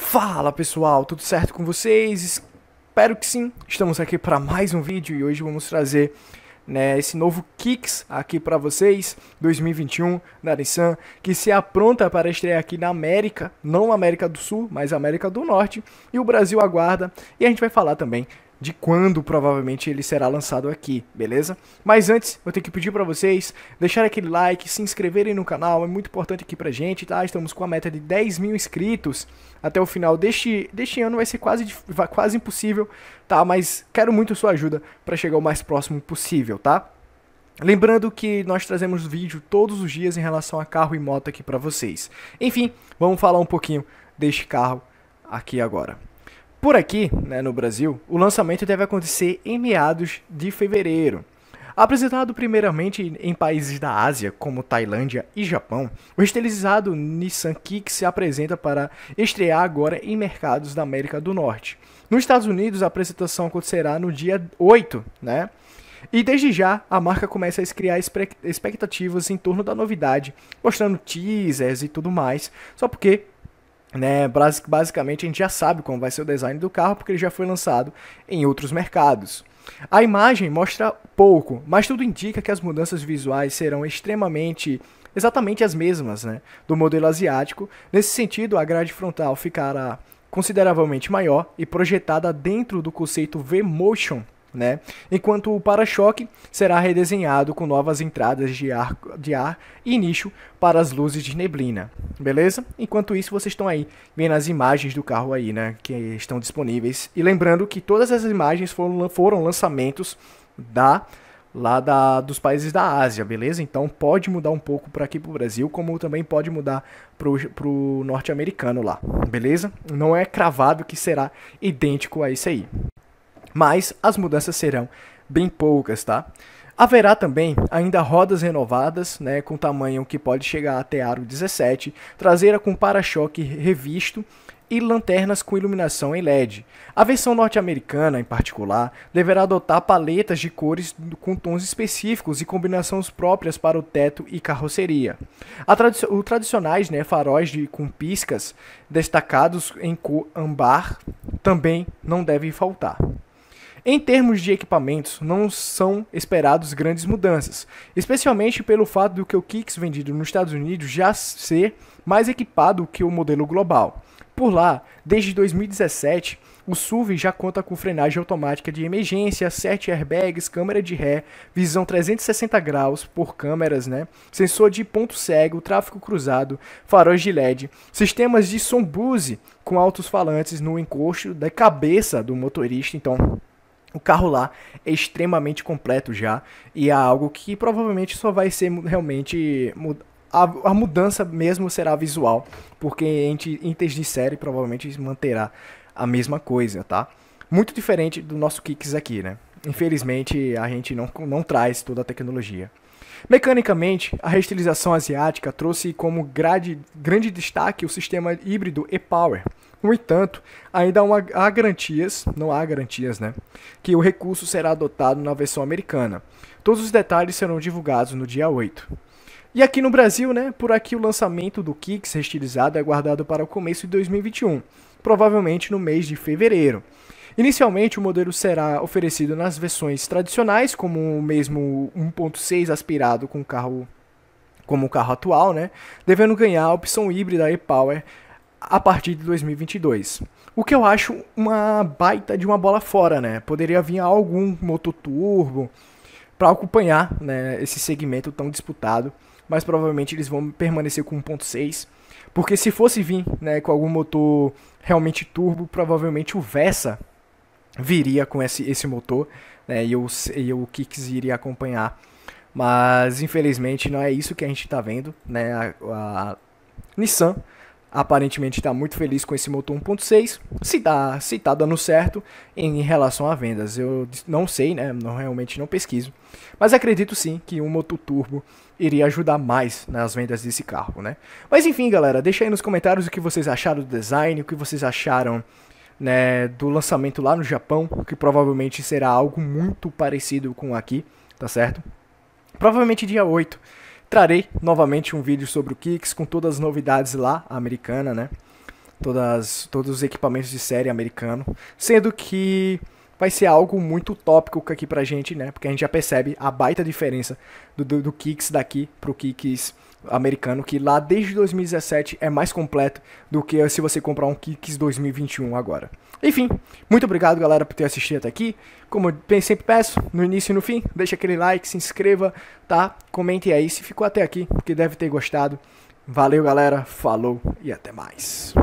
Fala pessoal, tudo certo com vocês? Espero que sim. Estamos aqui para mais um vídeo e hoje vamos trazer né, esse novo Kicks aqui para vocês, 2021 da Nissan, que se apronta para estrear aqui na América, não América do Sul, mas América do Norte, e o Brasil aguarda. E a gente vai falar também de quando provavelmente ele será lançado aqui, beleza? Mas antes, vou ter que pedir para vocês deixar aquele like, se inscreverem no canal, é muito importante aqui pra gente, tá? Estamos com a meta de 10 mil inscritos até o final deste, deste ano, vai ser quase, quase impossível, tá? Mas quero muito sua ajuda para chegar o mais próximo possível, tá? Lembrando que nós trazemos vídeo todos os dias em relação a carro e moto aqui para vocês. Enfim, vamos falar um pouquinho deste carro aqui agora. Por aqui, né, no Brasil, o lançamento deve acontecer em meados de fevereiro. Apresentado primeiramente em países da Ásia, como Tailândia e Japão, o estilizado Nissan Kick se apresenta para estrear agora em mercados da América do Norte. Nos Estados Unidos, a apresentação acontecerá no dia 8, né? E desde já, a marca começa a criar expectativas em torno da novidade, mostrando teasers e tudo mais, só porque né, basicamente a gente já sabe como vai ser o design do carro porque ele já foi lançado em outros mercados. A imagem mostra pouco, mas tudo indica que as mudanças visuais serão extremamente exatamente as mesmas né, do modelo asiático. Nesse sentido, a grade frontal ficará consideravelmente maior e projetada dentro do conceito V-Motion né? Enquanto o para-choque será redesenhado com novas entradas de ar, de ar e nicho para as luzes de neblina, beleza? Enquanto isso, vocês estão aí vendo as imagens do carro aí, né, que estão disponíveis. E lembrando que todas essas imagens foram, foram lançamentos da lá da, dos países da Ásia, beleza? Então pode mudar um pouco para aqui para o Brasil, como também pode mudar para o norte-americano lá, beleza? Não é cravado que será idêntico a isso aí mas as mudanças serão bem poucas, tá? Haverá também ainda rodas renovadas, né, com tamanho que pode chegar até aro 17, traseira com para-choque revisto e lanternas com iluminação em LED. A versão norte-americana, em particular, deverá adotar paletas de cores com tons específicos e combinações próprias para o teto e carroceria. Tradi os tradicionais né, faróis de, com piscas destacados em cor ambar também não devem faltar. Em termos de equipamentos, não são esperados grandes mudanças, especialmente pelo fato do que o Kicks vendido nos Estados Unidos já ser mais equipado que o modelo global. Por lá, desde 2017, o SUV já conta com frenagem automática de emergência, 7 airbags, câmera de ré, visão 360 graus por câmeras, né? Sensor de ponto cego, tráfego cruzado, faróis de LED, sistemas de som Bose com altos falantes no encosto da cabeça do motorista, então o carro lá é extremamente completo já e é algo que provavelmente só vai ser realmente a, a, mudança mesmo será visual, porque em itens de série provavelmente manterá a mesma coisa, tá? Muito diferente do nosso Kicks aqui, né? Infelizmente a gente não, não traz toda a tecnologia. Mecanicamente, a restilização asiática trouxe como grade, grande destaque o sistema híbrido e-Power. No entanto, ainda uma, há garantias, não há garantias, né, que o recurso será adotado na versão americana. Todos os detalhes serão divulgados no dia 8. E aqui no Brasil, né, por aqui o lançamento do Kicks restilizado é guardado para o começo de 2021, provavelmente no mês de fevereiro. Inicialmente, o modelo será oferecido nas versões tradicionais, como o mesmo 1.6 aspirado com carro como o carro atual, né, devendo ganhar a opção híbrida e-Power a partir de 2022. O que eu acho uma baita de uma bola fora, né? Poderia vir algum motor turbo para acompanhar né, esse segmento tão disputado, mas provavelmente eles vão permanecer com 1.6, porque se fosse vir né, com algum motor realmente turbo, provavelmente o Versa viria com esse, esse motor né, e, o, e o Kicks iria acompanhar. Mas infelizmente não é isso que a gente está vendo. Né? A, a Nissan aparentemente está muito feliz com esse motor 1.6, se está tá dando certo em relação a vendas. Eu não sei, né? não, realmente não pesquiso, mas acredito sim que um motor turbo iria ajudar mais nas vendas desse carro. Né? Mas enfim, galera, deixa aí nos comentários o que vocês acharam do design, o que vocês acharam né, do lançamento lá no Japão, que provavelmente será algo muito parecido com aqui, tá certo? Provavelmente dia 8. Trarei novamente um vídeo sobre o Kicks com todas as novidades lá, americana, né? Todas, todos os equipamentos de série americano. Sendo que vai ser algo muito tópico aqui pra gente, né? Porque a gente já percebe a baita diferença do, do, do Kicks daqui pro Kicks americano, que lá desde 2017 é mais completo do que se você comprar um Kicks 2021 agora. Enfim, muito obrigado, galera, por ter assistido até aqui. Como eu sempre peço, no início e no fim, deixa aquele like, se inscreva, tá? Comente aí se ficou até aqui, porque deve ter gostado. Valeu, galera. Falou e até mais.